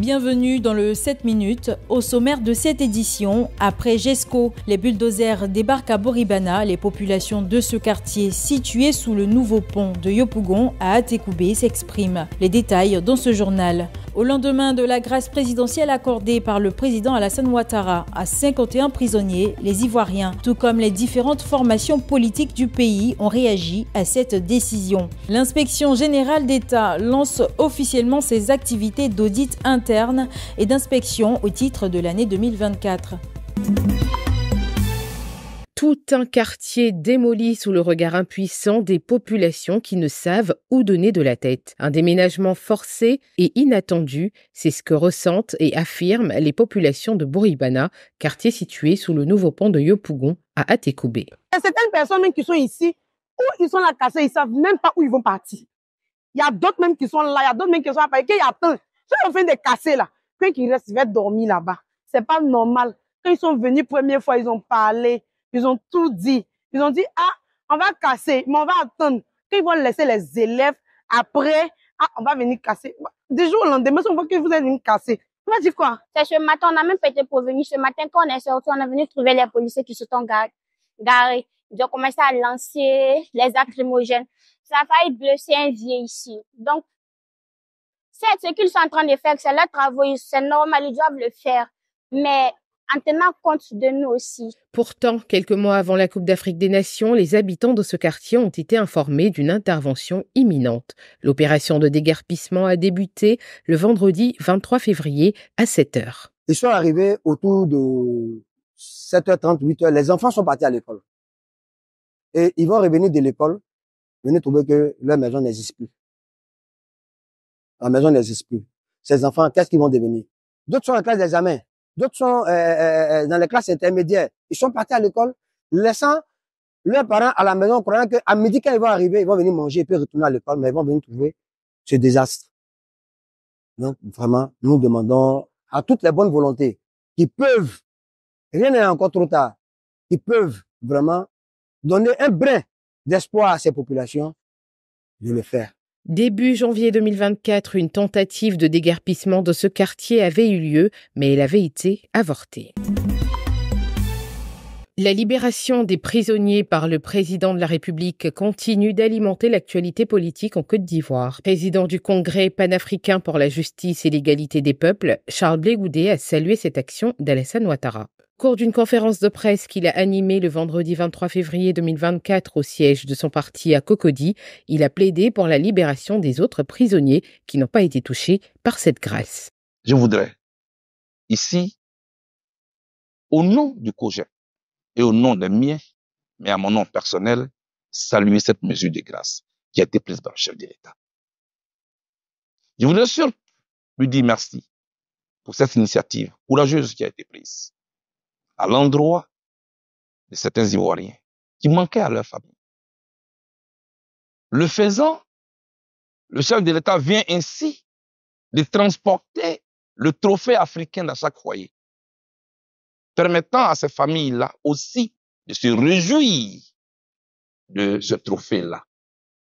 Bienvenue dans le 7 minutes. Au sommaire de cette édition, après GESCO, les bulldozers débarquent à Boribana. Les populations de ce quartier situé sous le nouveau pont de Yopougon à Atekoubé s'expriment. Les détails dans ce journal. Au lendemain de la grâce présidentielle accordée par le président Alassane Ouattara à 51 prisonniers, les Ivoiriens, tout comme les différentes formations politiques du pays, ont réagi à cette décision. L'inspection générale d'État lance officiellement ses activités d'audit interne interne et d'inspection au titre de l'année 2024 tout un quartier démoli sous le regard impuissant des populations qui ne savent où donner de la tête. Un déménagement forcé et inattendu, c'est ce que ressentent et affirment les populations de Bouribana, quartier situé sous le nouveau pont de Yopougon à Atekoubé. Certaines personnes même qui sont ici, où ils sont là cassés, ils savent même pas où ils vont partir. Il y a d'autres même qui sont là, il y a d'autres même qui sont là, il y a ça en train de casser là. Quand ils restent, ils vont dormir là-bas. C'est pas normal. Quand ils sont venus première fois, ils ont parlé, ils ont tout dit. Ils ont dit, ah, on va casser, mais on va attendre. Quand ils vont laisser les élèves, après, ah, on va venir casser. Des jours au lendemain, on voit que vous allez venir casser. On va dire quoi? ce matin, on a même été pour venir. Ce matin, quand on est sorti, on est venu trouver les policiers qui se sont garés. Ils ont commencé à lancer les acrymogènes. Ça a failli blesser un vieil ici. Donc, c'est ce qu'ils sont en train de faire, c'est leur travail, c'est normal, ils doivent le faire. Mais en tenant compte de nous aussi. Pourtant, quelques mois avant la Coupe d'Afrique des Nations, les habitants de ce quartier ont été informés d'une intervention imminente. L'opération de déguerpissement a débuté le vendredi 23 février à 7 h. Ils sont arrivés autour de 7h30, 8h. Les enfants sont partis à l'école. Et ils vont revenir de l'école, venir trouver que leur maison n'existe plus la maison des esprits. Ces enfants, qu'est-ce qu'ils vont devenir D'autres sont en classe d'examen, d'autres sont euh, euh, euh, dans les classes intermédiaires. Ils sont partis à l'école, laissant leurs parents à la maison, croyant qu'à midi, quand ils vont arriver, ils vont venir manger et puis retourner à l'école, mais ils vont venir trouver ce désastre. Donc, vraiment, nous demandons à toutes les bonnes volontés qui peuvent, rien n'est encore trop tard, qui peuvent vraiment donner un brin d'espoir à ces populations de le faire. Début janvier 2024, une tentative de déguerpissement de ce quartier avait eu lieu, mais elle avait été avortée. La libération des prisonniers par le président de la République continue d'alimenter l'actualité politique en Côte d'Ivoire. Président du Congrès panafricain pour la justice et l'égalité des peuples, Charles Blé a salué cette action d'Alassane Ouattara cours d'une conférence de presse qu'il a animée le vendredi 23 février 2024 au siège de son parti à Cocody, il a plaidé pour la libération des autres prisonniers qui n'ont pas été touchés par cette grâce. Je voudrais, ici, au nom du projet et au nom des miens, mais à mon nom personnel, saluer cette mesure de grâce qui a été prise par le chef de l'État. Je voudrais surtout lui dire merci pour cette initiative courageuse qui a été prise à l'endroit de certains Ivoiriens qui manquaient à leur famille. Le faisant, le chef de l'État vient ainsi de transporter le trophée africain dans chaque foyer, permettant à ces familles-là aussi de se réjouir de ce trophée-là.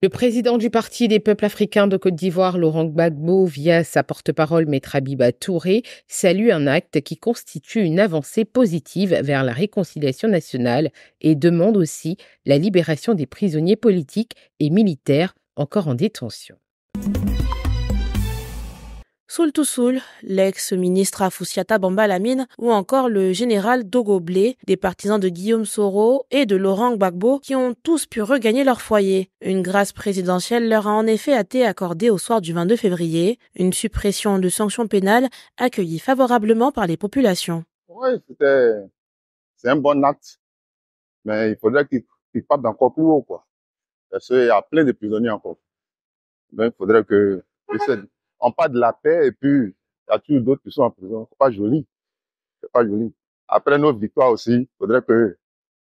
Le président du Parti des peuples africains de Côte d'Ivoire, Laurent Gbagbo, via sa porte-parole Maître Abiba Touré, salue un acte qui constitue une avancée positive vers la réconciliation nationale et demande aussi la libération des prisonniers politiques et militaires encore en détention. Soul Toussoul, l'ex-ministre Bamba Bambalamine ou encore le général Dogoblé, des partisans de Guillaume Soro et de Laurent Gbagbo qui ont tous pu regagner leur foyer. Une grâce présidentielle leur a en effet été accordée au soir du 22 février, une suppression de sanctions pénales accueillie favorablement par les populations. Oui, c'était, c'est un bon acte, mais il faudrait qu'ils qu partent encore plus haut, quoi. Parce qu'il y a plein de prisonniers encore. Donc, il faudrait que, on parle de la paix et puis il y a toujours d'autres qui sont en prison. C'est pas joli. C'est pas joli. Après nos victoire aussi, il faudrait que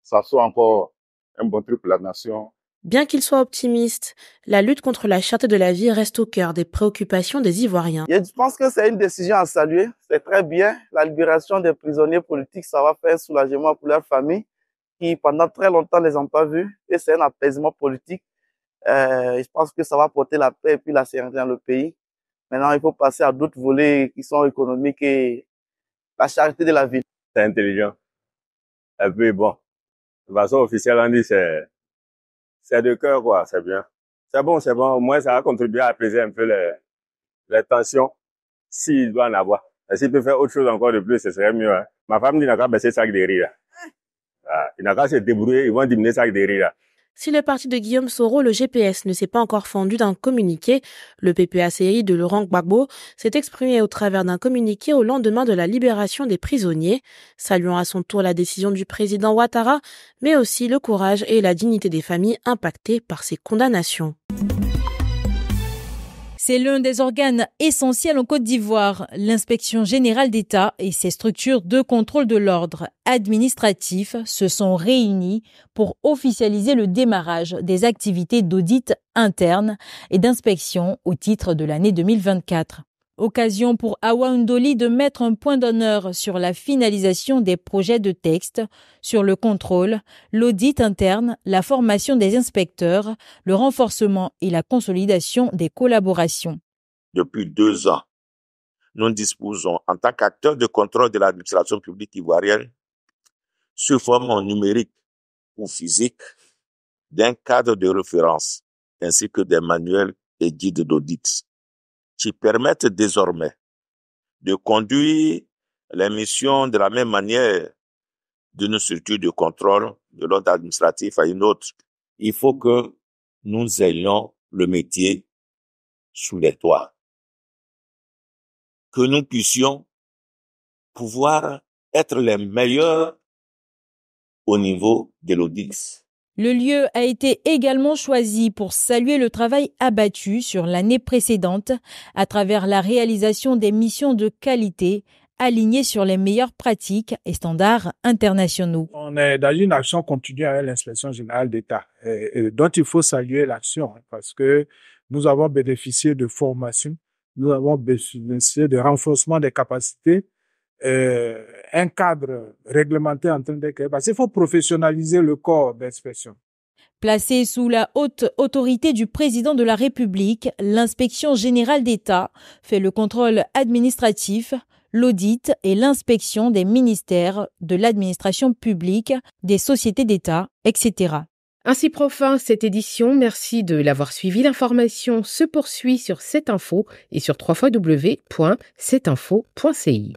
ça soit encore un bon truc pour la nation. Bien qu'il soit optimiste, la lutte contre la charte de la vie reste au cœur des préoccupations des Ivoiriens. Je pense que c'est une décision à saluer. C'est très bien. La libération des prisonniers politiques, ça va faire un soulagement pour leurs familles qui, pendant très longtemps, les ont pas vus. Et c'est un apaisement politique. Euh, je pense que ça va porter la paix et puis la sérénité dans le pays. Maintenant, il faut passer à d'autres volets qui sont économiques et la charité de la ville. C'est intelligent. Et puis bon, de façon officielle, on dit c'est c'est de cœur quoi, c'est bien. C'est bon, c'est bon. Au moins, ça va contribuer à apaiser un peu les, les tensions s'il doit en avoir. Et s'il peut faire autre chose encore de plus, ce serait mieux. Hein. Ma femme dit n'a qu'à baisser le sac de riz là. Hein? Ah, il n'a qu'à se débrouiller, ils vont diminuer le sac de riz là. Si le parti de Guillaume Soro, le GPS, ne s'est pas encore fendu d'un communiqué, le PPACI de Laurent Gbagbo s'est exprimé au travers d'un communiqué au lendemain de la libération des prisonniers, saluant à son tour la décision du président Ouattara, mais aussi le courage et la dignité des familles impactées par ces condamnations. C'est l'un des organes essentiels en Côte d'Ivoire. L'inspection générale d'État et ses structures de contrôle de l'ordre administratif se sont réunies pour officialiser le démarrage des activités d'audit interne et d'inspection au titre de l'année 2024. Occasion pour Ndoli de mettre un point d'honneur sur la finalisation des projets de texte, sur le contrôle, l'audit interne, la formation des inspecteurs, le renforcement et la consolidation des collaborations. Depuis deux ans, nous disposons, en tant qu'acteurs de contrôle de l'administration publique ivoirienne, sous forme en numérique ou physique, d'un cadre de référence ainsi que des manuels et guides d'audit qui permettent désormais de conduire les missions de la même manière d'une structure de contrôle de l'ordre administratif à une autre. Il faut que nous ayons le métier sous les toits. Que nous puissions pouvoir être les meilleurs au niveau de l'ODIX. Le lieu a été également choisi pour saluer le travail abattu sur l'année précédente à travers la réalisation des missions de qualité alignées sur les meilleures pratiques et standards internationaux. On est dans une action continue avec l'inspection générale d'État, dont il faut saluer l'action hein, parce que nous avons bénéficié de formation, nous avons bénéficié de renforcement des capacités euh, un cadre réglementé en train d'être Il faut professionnaliser le corps d'inspection. Placé sous la haute autorité du président de la République, l'inspection générale d'État fait le contrôle administratif, l'audit et l'inspection des ministères, de l'administration publique, des sociétés d'État, etc. Ainsi prend cette édition. Merci de l'avoir suivi. L'information se poursuit sur cette info et sur www.cetinfo.ci.